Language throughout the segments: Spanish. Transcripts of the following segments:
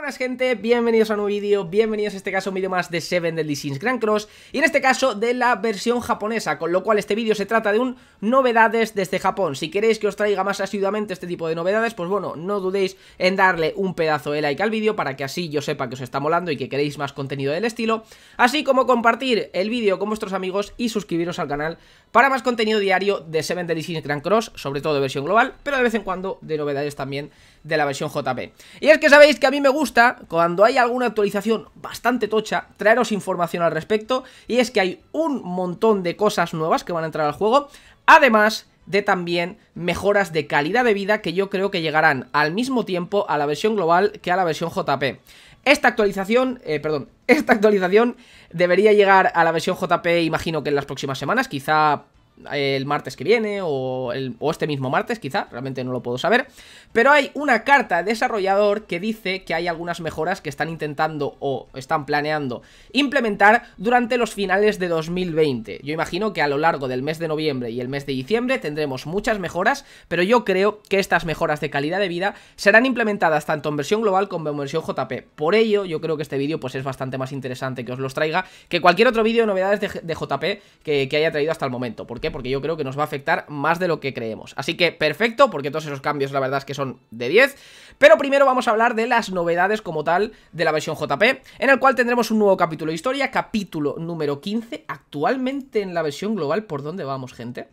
buenas gente, bienvenidos a un nuevo vídeo, bienvenidos en este caso a un vídeo más de Seven Deadly Sins Grand Cross y en este caso de la versión japonesa, con lo cual este vídeo se trata de un novedades desde Japón. Si queréis que os traiga más asiduamente este tipo de novedades, pues bueno, no dudéis en darle un pedazo de like al vídeo para que así yo sepa que os está molando y que queréis más contenido del estilo, así como compartir el vídeo con vuestros amigos y suscribiros al canal para más contenido diario de Seven Deadly Sins Grand Cross, sobre todo de versión global, pero de vez en cuando de novedades también de la versión JP. Y es que sabéis que a mí me gusta, cuando hay alguna actualización bastante tocha, traeros información al respecto, y es que hay un montón de cosas nuevas que van a entrar al juego, además de también mejoras de calidad de vida que yo creo que llegarán al mismo tiempo a la versión global que a la versión JP. Esta actualización, eh, perdón, esta actualización debería llegar a la versión JP, imagino que en las próximas semanas, quizá el martes que viene o, este mismo martes, quizá, realmente no lo puedo saber. Pero hay una carta de desarrollador que dice que hay algunas mejoras que están intentando o están planeando implementar durante los finales de 2020. Yo imagino que a lo largo del mes de noviembre y el mes de diciembre tendremos muchas mejoras, pero yo creo que estas mejoras de calidad de vida serán implementadas tanto en versión global como en versión JP. Por ello, yo creo que este vídeo pues, es bastante más interesante que os los traiga que cualquier otro vídeo de novedades de, JP que, que haya traído hasta el momento, porque porque yo creo que nos va a afectar más de lo que creemos. Así que perfecto, porque todos esos cambios la verdad es que son de 10. Pero primero vamos a hablar de las novedades como tal de la versión JP, en el cual tendremos un nuevo capítulo de historia, capítulo número 15, actualmente en la versión global. ¿Por dónde vamos, gente?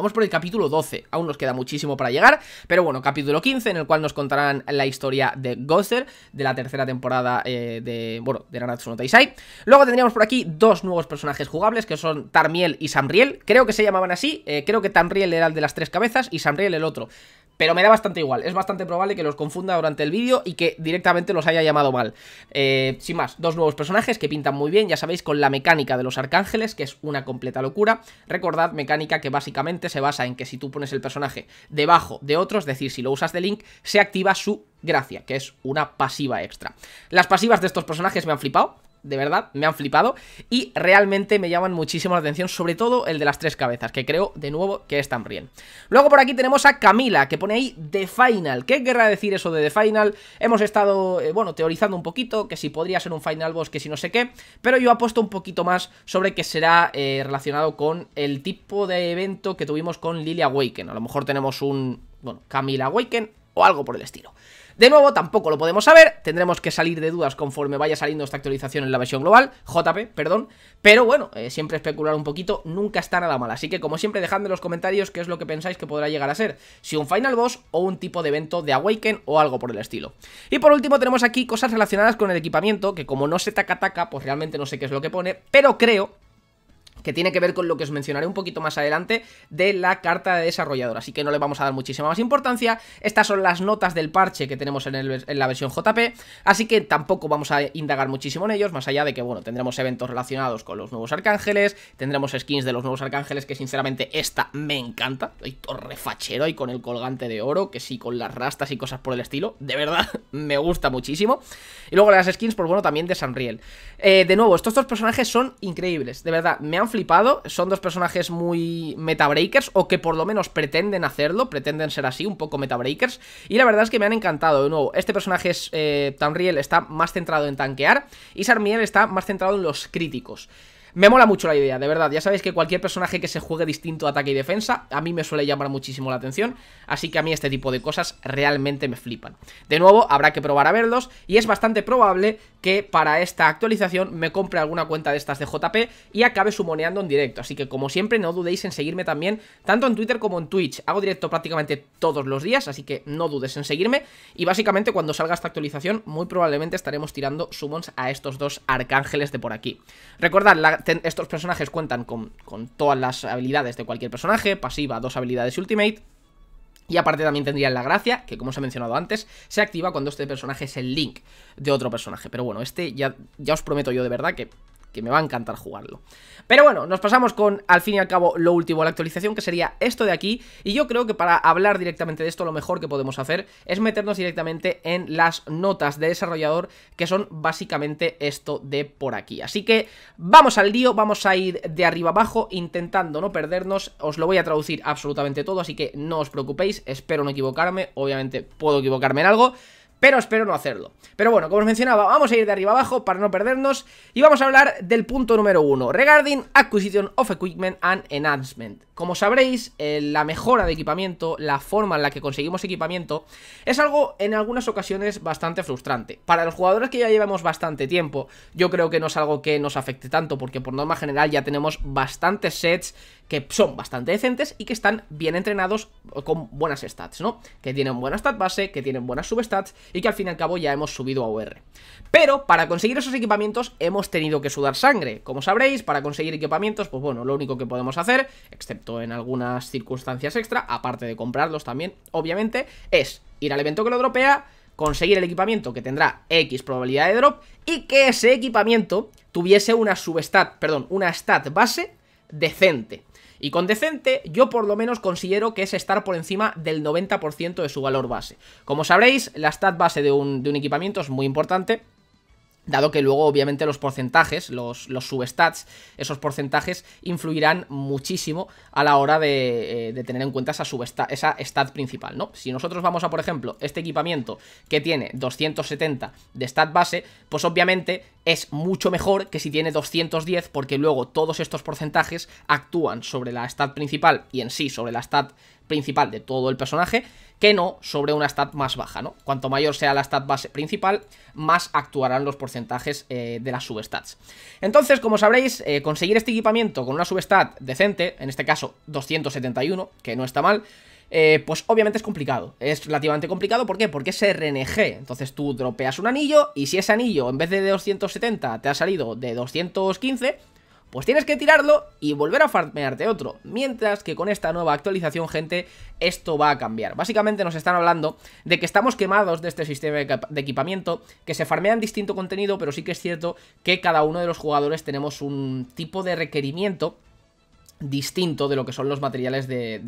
Vamos por el capítulo 12, aún nos queda muchísimo para llegar, pero bueno, capítulo 15 en el cual nos contarán la historia de Gozer, de la tercera temporada eh, de, bueno, de Naruto no Taisai. Luego tendríamos por aquí dos nuevos personajes jugables que son Tarmiel y Samriel, creo que se llamaban así, eh, creo que Tarmiel era el de las tres cabezas y Samriel el otro. Pero me da bastante igual, es bastante probable que los confunda durante el vídeo y que directamente los haya llamado mal. Eh, sin más, dos nuevos personajes que pintan muy bien, ya sabéis, con la mecánica de los arcángeles, que es una completa locura. Recordad, mecánica que básicamente se basa en que si tú pones el personaje debajo de otro, es decir, si lo usas de Link, se activa su gracia, que es una pasiva extra. Las pasivas de estos personajes me han flipado, de verdad, me han flipado y realmente me llaman muchísimo la atención, sobre todo el de las tres cabezas, que creo de nuevo que es bien Luego por aquí tenemos a Camila, que pone ahí The Final. ¿Qué querrá decir eso de The Final? Hemos estado, eh, bueno, teorizando un poquito, que si podría ser un Final Boss, que si no sé qué, pero yo apuesto un poquito más sobre que será eh, relacionado con el tipo de evento que tuvimos con Lilia Awaken. A lo mejor tenemos un, bueno, Camila Awaken o algo por el estilo. De nuevo, tampoco lo podemos saber, tendremos que salir de dudas conforme vaya saliendo esta actualización en la versión global, JP, perdón, pero bueno, eh, siempre especular un poquito nunca está nada mal, así que como siempre dejadme en los comentarios qué es lo que pensáis que podrá llegar a ser, si un final boss o un tipo de evento de Awaken o algo por el estilo. Y por último tenemos aquí cosas relacionadas con el equipamiento, que como no se taca-taca, pues realmente no sé qué es lo que pone, pero creo que tiene que ver con lo que os mencionaré un poquito más adelante de la carta de desarrollador, así que no le vamos a dar muchísima más importancia. Estas son las notas del parche que tenemos en, la versión JP, así que tampoco vamos a indagar muchísimo en ellos, más allá de que, bueno, tendremos eventos relacionados con los nuevos arcángeles, tendremos skins de los nuevos arcángeles, que sinceramente esta me encanta, torre torrefachero y con el colgante de oro, que sí, con las rastas y cosas por el estilo, de verdad, me gusta muchísimo. Y luego las skins, por pues, bueno, también de Sanriel. Eh, de nuevo, estos dos personajes son increíbles, de verdad, me han flipado. Son dos personajes muy breakers o que por lo menos pretenden hacerlo, pretenden ser así, un poco breakers Y la verdad es que me han encantado. De nuevo, este personaje es, eh, Tamriel está más centrado en tanquear y Sarmiel está más centrado en los críticos. Me mola mucho la idea, de verdad. Ya sabéis que cualquier personaje que se juegue distinto ataque y defensa, a mí me suele llamar muchísimo la atención. Así que a mí este tipo de cosas realmente me flipan. De nuevo, habrá que probar a verlos. Y es bastante probable que para esta actualización me compre alguna cuenta de estas de JP y acabe sumoneando en directo. Así que como siempre, no dudéis en seguirme también, tanto en Twitter como en Twitch. Hago directo prácticamente todos los días, así que no dudes en seguirme. Y básicamente cuando salga esta actualización, muy probablemente estaremos tirando summons a estos dos arcángeles de por aquí. Recordad, la estos personajes cuentan con, todas las habilidades de cualquier personaje, pasiva, dos habilidades y ultimate. Y aparte también tendrían la gracia, que como os he mencionado antes, se activa cuando este personaje es el link de otro personaje. Pero bueno, este ya, ya os prometo yo de verdad que que me va a encantar jugarlo. Pero bueno, nos pasamos con, al fin y al cabo, lo último, de la actualización, que sería esto de aquí. Y yo creo que para hablar directamente de esto, lo mejor que podemos hacer es meternos directamente en las notas de desarrollador, que son básicamente esto de por aquí. Así que vamos al lío, vamos a ir de arriba abajo, intentando no perdernos. Os lo voy a traducir absolutamente todo, así que no os preocupéis, espero no equivocarme. Obviamente puedo equivocarme en algo pero espero no hacerlo. Pero bueno, como os mencionaba, vamos a ir de arriba abajo para no perdernos y vamos a hablar del punto número uno, regarding acquisition of equipment and enhancement. Como sabréis, eh, la mejora de equipamiento, la forma en la que conseguimos equipamiento, es algo en algunas ocasiones bastante frustrante. Para los jugadores que ya llevamos bastante tiempo, yo creo que no es algo que nos afecte tanto, porque por norma general ya tenemos bastantes sets que son bastante decentes y que están bien entrenados con buenas stats, ¿no? Que tienen buena stat base, que tienen buenas substats y que al fin y al cabo ya hemos subido a UR. Pero para conseguir esos equipamientos hemos tenido que sudar sangre. Como sabréis, para conseguir equipamientos, pues bueno, lo único que podemos hacer, excepto en algunas circunstancias extra, aparte de comprarlos también, obviamente, es ir al evento que lo dropea, conseguir el equipamiento que tendrá X probabilidad de drop y que ese equipamiento tuviese una substat, perdón, una stat base decente. Y con decente, yo por lo menos considero que es estar por encima del 90% de su valor base. Como sabréis, la stat base de un, de un equipamiento es muy importante dado que luego obviamente los porcentajes, los, los substats, esos porcentajes influirán muchísimo a la hora de, eh, tener en cuenta esa, esa stat principal, ¿no? Si nosotros vamos a, por ejemplo, este equipamiento que tiene 270 de stat base, pues obviamente es mucho mejor que si tiene 210 porque luego todos estos porcentajes actúan sobre la stat principal y en sí sobre la stat principal de todo el personaje que no sobre una stat más baja, ¿no? Cuanto mayor sea la stat base principal, más actuarán los porcentajes eh, de las substats. Entonces, como sabréis, eh, conseguir este equipamiento con una substat decente, en este caso 271, que no está mal, eh, pues obviamente es complicado. Es relativamente complicado, ¿por qué? Porque es RNG. Entonces tú dropeas un anillo y si ese anillo en vez de 270 te ha salido de 215, pues tienes que tirarlo y volver a farmearte otro. Mientras que con esta nueva actualización, gente, esto va a cambiar. Básicamente nos están hablando de que estamos quemados de este sistema de equipamiento, que se farmean distinto contenido, pero sí que es cierto que cada uno de los jugadores tenemos un tipo de requerimiento distinto de lo que son los materiales de,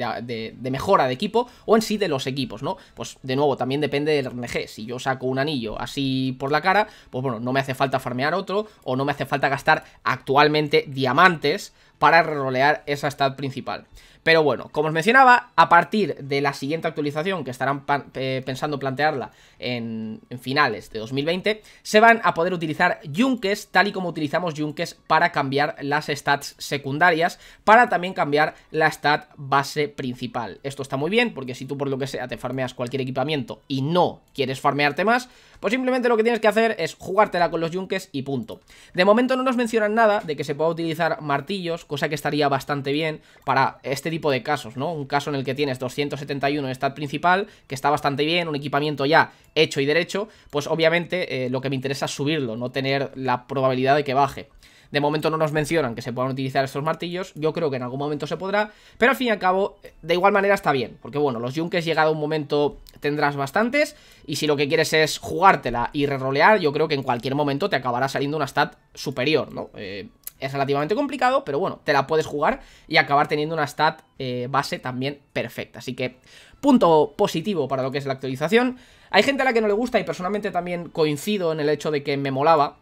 mejora de equipo o en sí de los equipos, ¿no? Pues de nuevo, también depende del RNG. Si yo saco un anillo así por la cara, pues bueno, no me hace falta farmear otro o no me hace falta gastar actualmente diamantes para re-rolear esa stat principal. Pero bueno, como os mencionaba, a partir de la siguiente actualización, que estarán eh, pensando plantearla en, en, finales de 2020, se van a poder utilizar yunques, tal y como utilizamos yunques para cambiar las stats secundarias, para también cambiar la stat base principal. Esto está muy bien, porque si tú por lo que sea te farmeas cualquier equipamiento y no quieres farmearte más, pues simplemente lo que tienes que hacer es jugártela con los yunques y punto. De momento no nos mencionan nada de que se pueda utilizar martillos, cosa que estaría bastante bien para este tipo de casos, ¿no? Un caso en el que tienes 271 en stat principal, que está bastante bien, un equipamiento ya hecho y derecho, pues obviamente eh, lo que me interesa es subirlo, no tener la probabilidad de que baje. De momento no nos mencionan que se puedan utilizar estos martillos, yo creo que en algún momento se podrá, pero al fin y al cabo, eh, de igual manera está bien, porque bueno, los yunques llegado un momento tendrás bastantes, y si lo que quieres es jugártela y re-rolear, yo creo que en cualquier momento te acabará saliendo una stat superior, ¿no? Eh, es relativamente complicado, pero bueno, te la puedes jugar y acabar teniendo una stat eh, base también perfecta. Así que punto positivo para lo que es la actualización. Hay gente a la que no le gusta y personalmente también coincido en el hecho de que me molaba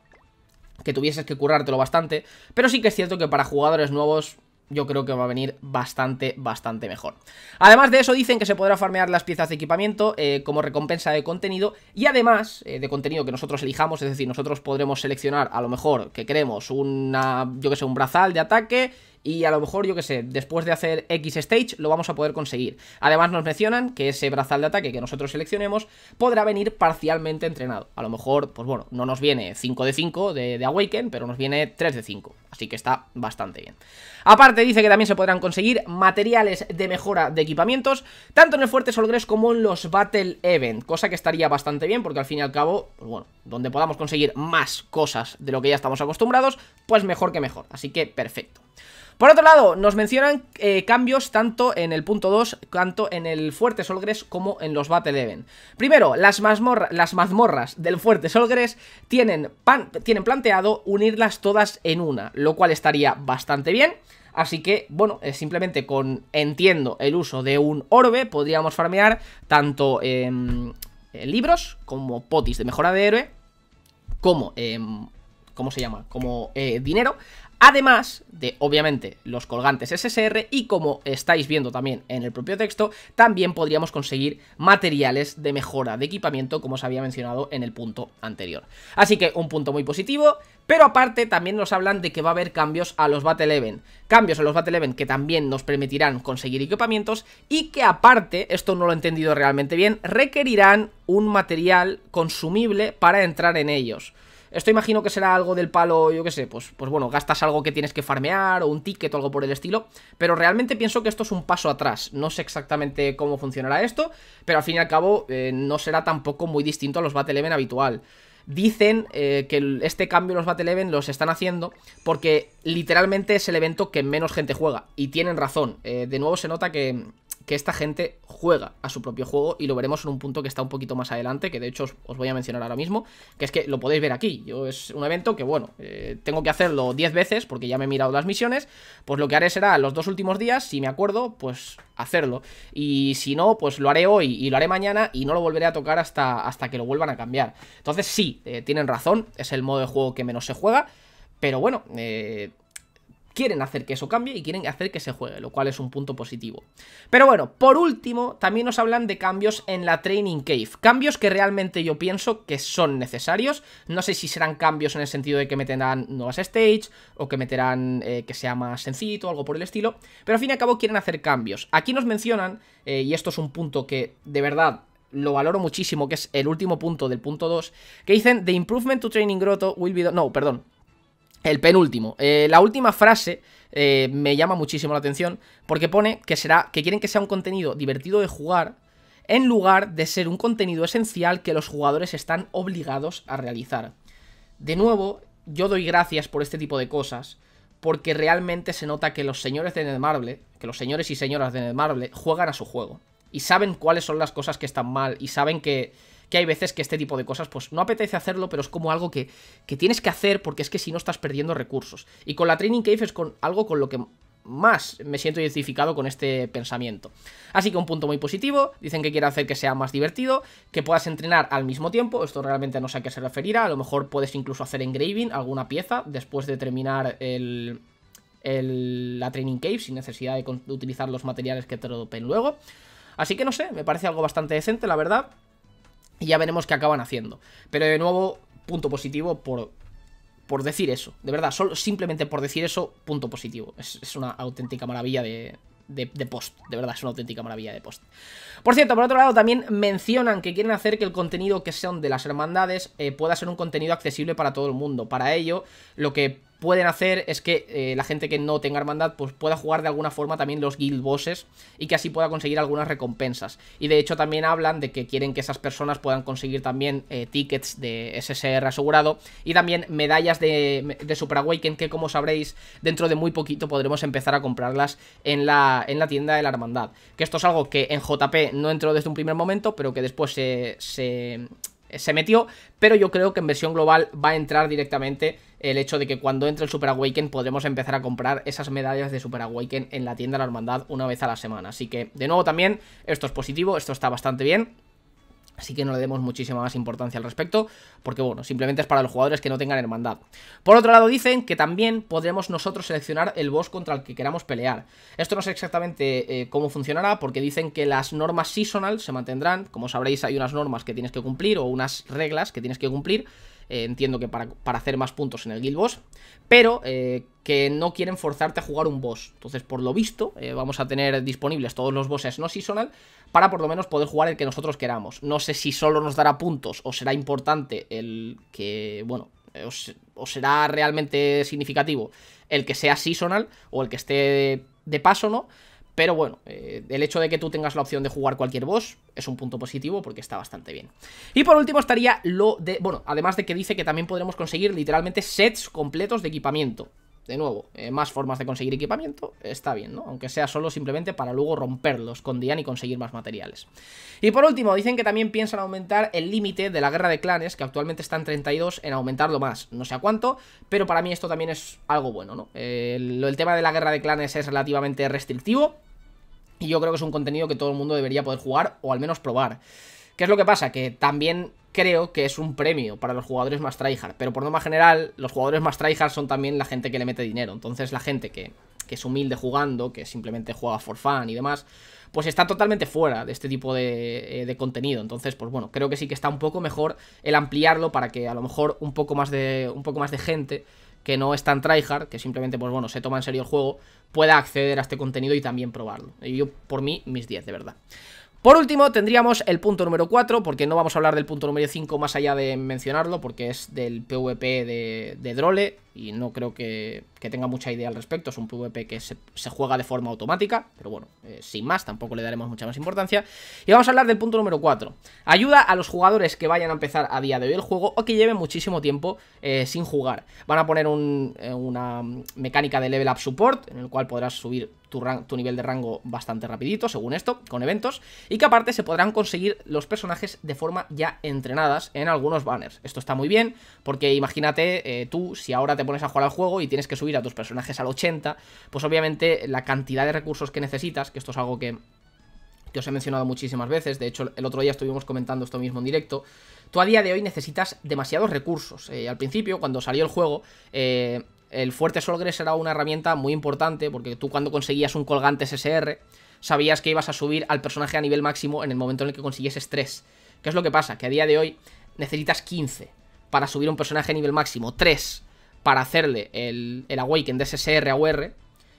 que tuvieses que currártelo bastante, pero sí que es cierto que para jugadores nuevos yo creo que va a venir bastante, bastante mejor. Además de eso, dicen que se podrá farmear las piezas de equipamiento eh, como recompensa de contenido y además eh, de contenido que nosotros elijamos, es decir, nosotros podremos seleccionar a lo mejor que queremos una, yo que sé, un brazal de ataque y a lo mejor, yo que sé, después de hacer X stage lo vamos a poder conseguir. Además nos mencionan que ese brazal de ataque que nosotros seleccionemos podrá venir parcialmente entrenado. A lo mejor, pues bueno, no nos viene 5 de 5 de, de Awaken, pero nos viene 3 de 5, así que está bastante bien. Aparte dice que también se podrán conseguir materiales de mejora de equipamientos, tanto en el Fuerte Solgres como en los Battle Event, cosa que estaría bastante bien porque al fin y al cabo, pues bueno, donde podamos conseguir más cosas de lo que ya estamos acostumbrados, pues mejor que mejor, así que perfecto. Por otro lado, nos mencionan eh, cambios tanto en el punto 2, tanto en el Fuerte Solgres como en los Battle Primero, las, mazmorras del Fuerte Solgres tienen, planteado unirlas todas en una, lo cual estaría bastante bien. Así que, bueno, eh, simplemente con, entiendo, el uso de un orbe, podríamos farmear tanto libros como potis de mejora de héroe, como, ¿cómo se llama? Como eh, dinero. Además de, obviamente, los colgantes SSR y como estáis viendo también en el propio texto, también podríamos conseguir materiales de mejora de equipamiento como os había mencionado en el punto anterior. Así que un punto muy positivo, pero aparte también nos hablan de que va a haber cambios a los Battle Event. Cambios a los Battle Event que también nos permitirán conseguir equipamientos y que aparte, esto no lo he entendido realmente bien, requerirán un material consumible para entrar en ellos. Esto imagino que será algo del palo, yo qué sé, pues, pues bueno, gastas algo que tienes que farmear o un ticket o algo por el estilo, pero realmente pienso que esto es un paso atrás. No sé exactamente cómo funcionará esto, pero al fin y al cabo eh, no será tampoco muy distinto a los Battle Event habitual. Dicen eh, que este cambio los Battle Event los están haciendo porque literalmente es el evento que menos gente juega. Y tienen razón. Eh, de nuevo se nota que, que esta gente juega a su propio juego y lo veremos en un punto que está un poquito más adelante, que de hecho os, voy a mencionar ahora mismo, que es que lo podéis ver aquí. Yo es un evento que, bueno, eh, tengo que hacerlo 10 veces porque ya me he mirado las misiones, pues lo que haré será los dos últimos días, si me acuerdo, pues hacerlo. Y si no, pues lo haré hoy y lo haré mañana y no lo volveré a tocar hasta, hasta que lo vuelvan a cambiar. Entonces sí, eh, tienen razón, es el modo de juego que menos se juega, pero bueno, eh, quieren hacer que eso cambie y quieren hacer que se juegue, lo cual es un punto positivo. Pero bueno, por último, también nos hablan de cambios en la Training Cave, cambios que realmente yo pienso que son necesarios, no sé si serán cambios en el sentido de que meterán nuevas stages o que meterán eh, que sea más sencillo o algo por el estilo, pero al fin y al cabo quieren hacer cambios. Aquí nos mencionan, eh, y esto es un punto que de verdad lo valoro muchísimo, que es el último punto del punto 2, que dicen, The improvement to Training Grotto will be... No, perdón, el penúltimo. Eh, la última frase eh, me llama muchísimo la atención porque pone que será que quieren que sea un contenido divertido de jugar en lugar de ser un contenido esencial que los jugadores están obligados a realizar. De nuevo, yo doy gracias por este tipo de cosas porque realmente se nota que los señores de Netmarble, que los señores y señoras de Netmarble juegan a su juego y saben cuáles son las cosas que están mal y saben que que hay veces que este tipo de cosas pues no apetece hacerlo, pero es como algo que, tienes que hacer porque es que si no estás perdiendo recursos. Y con la Training Cave es con algo con lo que más me siento identificado con este pensamiento. Así que un punto muy positivo, dicen que quieren hacer que sea más divertido, que puedas entrenar al mismo tiempo, esto realmente no sé a qué se referirá, a lo mejor puedes incluso hacer engraving alguna pieza después de terminar el, la Training Cave sin necesidad de, utilizar los materiales que te lo luego. Así que no sé, me parece algo bastante decente, la verdad. Y ya veremos qué acaban haciendo. Pero de nuevo, punto positivo por, por decir eso. De verdad, solo, simplemente por decir eso, punto positivo. Es, una auténtica maravilla de, post. De verdad, es una auténtica maravilla de post. Por cierto, por otro lado, también mencionan que quieren hacer que el contenido que sean de las hermandades eh, pueda ser un contenido accesible para todo el mundo. Para ello, lo que pueden hacer es que eh, la gente que no tenga hermandad pues pueda jugar de alguna forma también los guild bosses y que así pueda conseguir algunas recompensas. Y de hecho también hablan de que quieren que esas personas puedan conseguir también eh, tickets de SSR asegurado y también medallas de, de Super Awaken que como sabréis dentro de muy poquito podremos empezar a comprarlas en la, en la tienda de la hermandad. Que esto es algo que en JP no entró desde un primer momento pero que después se, se, se metió, pero yo creo que en versión global va a entrar directamente el hecho de que cuando entre el Super Awaken podremos empezar a comprar esas medallas de Super Awaken en la tienda de la hermandad una vez a la semana. Así que, de nuevo también, esto es positivo, esto está bastante bien. Así que no le demos muchísima más importancia al respecto, porque bueno, simplemente es para los jugadores que no tengan hermandad. Por otro lado dicen que también podremos nosotros seleccionar el boss contra el que queramos pelear. Esto no sé exactamente eh, cómo funcionará, porque dicen que las normas seasonal se mantendrán. Como sabréis hay unas normas que tienes que cumplir o unas reglas que tienes que cumplir eh, entiendo que para, hacer más puntos en el Guild Boss, pero eh, que no quieren forzarte a jugar un boss. Entonces, por lo visto, eh, vamos a tener disponibles todos los bosses no seasonal para por lo menos poder jugar el que nosotros queramos. No sé si solo nos dará puntos o será importante el que, bueno, o será realmente significativo el que sea seasonal o el que esté de paso, ¿no? Pero bueno, eh, el hecho de que tú tengas la opción de jugar cualquier boss es un punto positivo porque está bastante bien. Y por último estaría lo de... Bueno, además de que dice que también podremos conseguir literalmente sets completos de equipamiento de nuevo, eh, más formas de conseguir equipamiento, está bien, ¿no? Aunque sea solo simplemente para luego romperlos con Dian y conseguir más materiales. Y por último, dicen que también piensan aumentar el límite de la guerra de clanes, que actualmente está en 32, en aumentarlo más, no sé a cuánto, pero para mí esto también es algo bueno, ¿no? Eh, el tema de la guerra de clanes es relativamente restrictivo, y yo creo que es un contenido que todo el mundo debería poder jugar o al menos probar. ¿Qué es lo que pasa? Que también creo que es un premio para los jugadores más tryhard, pero por norma general, los jugadores más tryhard son también la gente que le mete dinero. Entonces, la gente que, es humilde jugando, que simplemente juega for fun y demás, pues está totalmente fuera de este tipo eh, de, contenido. Entonces, pues bueno, creo que sí que está un poco mejor el ampliarlo para que a lo mejor un poco más de, un poco más de gente que no es tan tryhard, que simplemente, pues bueno, se toma en serio el juego, pueda acceder a este contenido y también probarlo. Y yo, por mí, mis 10, de verdad. Por último, tendríamos el punto número 4, porque no vamos a hablar del punto número 5 más allá de mencionarlo, porque es del PvP de, de Drole, y no creo que, tenga mucha idea al respecto. Es un PvP que se, juega de forma automática, pero bueno, eh, sin más, tampoco le daremos mucha más importancia. Y vamos a hablar del punto número 4. Ayuda a los jugadores que vayan a empezar a día de hoy el juego o que lleven muchísimo tiempo eh, sin jugar. Van a poner eh, una mecánica de level up support, en el cual podrás subir tu, tu, nivel de rango bastante rapidito, según esto, con eventos, y que aparte se podrán conseguir los personajes de forma ya entrenadas en algunos banners. Esto está muy bien, porque imagínate tú, si ahora te pones a jugar al juego y tienes que subir a tus personajes al 80, pues obviamente la cantidad de recursos que necesitas, que esto es algo que os he mencionado muchísimas veces, de hecho el otro día estuvimos comentando esto mismo en directo, tú a día de hoy necesitas demasiados recursos. Eh, al principio, cuando salió el juego, eh, el fuerte Solgres era una herramienta muy importante, porque tú cuando conseguías un colgante SSR, sabías que ibas a subir al personaje a nivel máximo en el momento en el que consiguieses 3. ¿Qué es lo que pasa? Que a día de hoy necesitas 15 para subir un personaje a nivel máximo, 3 para hacerle el, Awaken de SSR a UR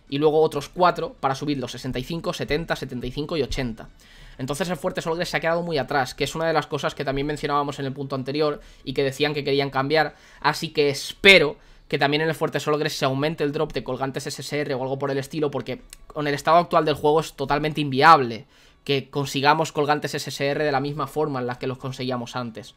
y luego otros 4 para subir los 65, 70, 75 y 80. Entonces el Fuerte Solgres se ha quedado muy atrás, que es una de las cosas que también mencionábamos en el punto anterior y que decían que querían cambiar, así que espero que también en el Fuerte Solgres se aumente el drop de colgantes SSR o algo por el estilo, porque con el estado actual del juego es totalmente inviable que consigamos colgantes SSR de la misma forma en la que los conseguíamos antes.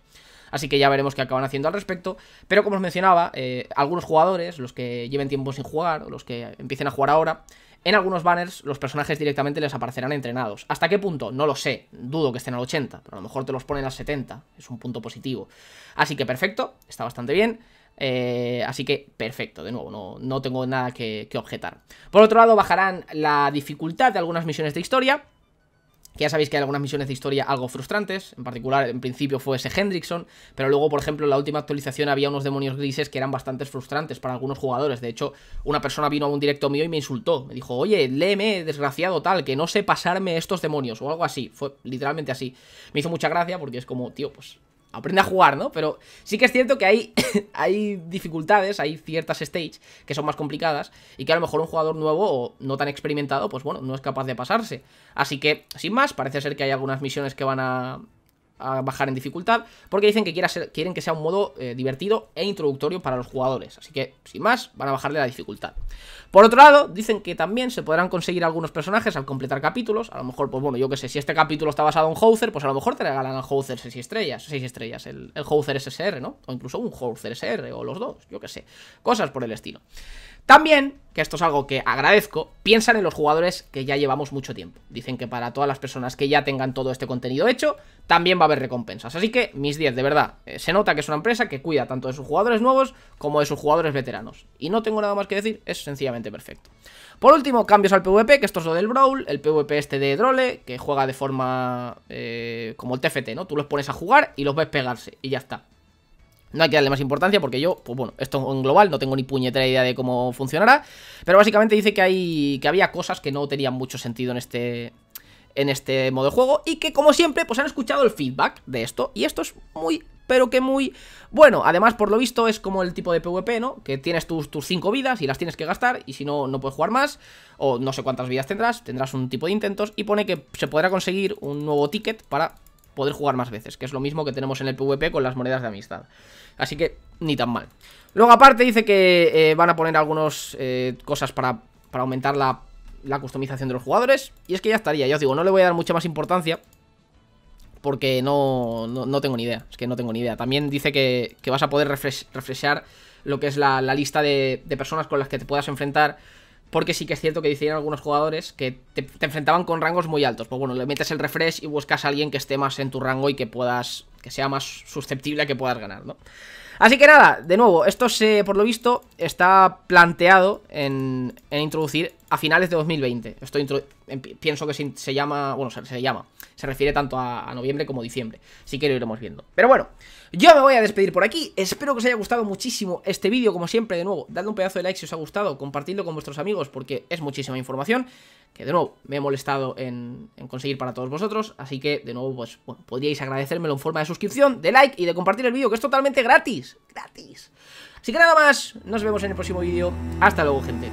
Así que ya veremos qué acaban haciendo al respecto. Pero como os mencionaba, eh, algunos jugadores, los que lleven tiempo sin jugar, los que empiecen a jugar ahora, en algunos banners los personajes directamente les aparecerán entrenados. ¿Hasta qué punto? No lo sé. Dudo que estén al 80, pero a lo mejor te los ponen al 70. Es un punto positivo. Así que perfecto, está bastante bien. Eh, así que perfecto, de nuevo, no, tengo nada que, que objetar. Por otro lado, bajarán la dificultad de algunas misiones de historia ya sabéis que hay algunas misiones de historia algo frustrantes, en particular en principio fue ese Hendrickson, pero luego por ejemplo en la última actualización había unos demonios grises que eran bastante frustrantes para algunos jugadores, de hecho una persona vino a un directo mío y me insultó, me dijo, oye, léeme, desgraciado tal, que no sé pasarme estos demonios o algo así, fue literalmente así, me hizo mucha gracia porque es como, tío, pues aprende a jugar, ¿no? Pero sí que es cierto que hay, hay dificultades, hay ciertas stages que son más complicadas y que a lo mejor un jugador nuevo o no tan experimentado, pues bueno, no es capaz de pasarse. Así que, sin más, parece ser que hay algunas misiones que van a a bajar en dificultad, porque dicen que quieren que sea un modo eh, divertido e introductorio para los jugadores, así que sin más van a bajarle la dificultad. Por otro lado, dicen que también se podrán conseguir algunos personajes al completar capítulos, a lo mejor, pues bueno, yo que sé, si este capítulo está basado en Houser, pues a lo mejor te regalan al Houser 6 estrellas, 6 estrellas, el, el SSR, ¿no? O incluso un Houser SR, o los dos, yo que sé, cosas por el estilo. También, que esto es algo que agradezco, piensan en los jugadores que ya llevamos mucho tiempo. Dicen que para todas las personas que ya tengan todo este contenido hecho, también va a haber recompensas. Así que, mis 10, de verdad, eh, se nota que es una empresa que cuida tanto de sus jugadores nuevos como de sus jugadores veteranos. Y no tengo nada más que decir, es sencillamente perfecto. Por último, cambios al PvP, que esto es lo del Brawl, el PvP este de Drole, que juega de forma eh, como el TFT, ¿no? Tú los pones a jugar y los ves pegarse, y ya está. No hay que darle más importancia porque yo, pues bueno, esto en global no tengo ni puñetera idea de cómo funcionará. Pero básicamente dice que hay que había cosas que no tenían mucho sentido en este en este modo de juego y que como siempre pues han escuchado el feedback de esto y esto es muy pero que muy bueno. Además, por lo visto, es como el tipo de PvP, ¿no? Que tienes tus, tus cinco vidas y las tienes que gastar, y si no, no puedes jugar más, o no sé cuántas vidas tendrás, tendrás un tipo de intentos, y pone que se podrá conseguir un nuevo ticket para poder jugar más veces, que es lo mismo que tenemos en el PvP con las monedas de amistad. Así que ni tan mal. Luego aparte dice que eh, van a poner algunas eh, cosas para, aumentar la, customización de los jugadores. Y es que ya estaría, Yo os digo, no le voy a dar mucha más importancia. Porque no, tengo ni idea, es que no tengo ni idea. También dice que, vas a poder refresh, lo que es la, lista de, de personas con las que te puedas enfrentar porque sí que es cierto que decían algunos jugadores que te, enfrentaban con rangos muy altos. Pues bueno, le metes el refresh y buscas a alguien que esté más en tu rango y que puedas. que sea más susceptible a que puedas ganar, ¿no? Así que nada, de nuevo, esto se, por lo visto, está planteado en, introducir a finales de 2020. Esto pienso que se, llama. Bueno, se, llama. Se refiere tanto a, a noviembre como diciembre. Así que lo iremos viendo. Pero bueno. Yo me voy a despedir por aquí, espero que os haya gustado muchísimo este vídeo, como siempre, de nuevo, dadle un pedazo de like si os ha gustado, compartidlo con vuestros amigos porque es muchísima información, que de nuevo me he molestado en, conseguir para todos vosotros, así que de nuevo, pues, bueno, podríais agradecérmelo en forma de suscripción, de like y de compartir el vídeo, que es totalmente gratis, gratis. Así que nada más, nos vemos en el próximo vídeo, hasta luego gente.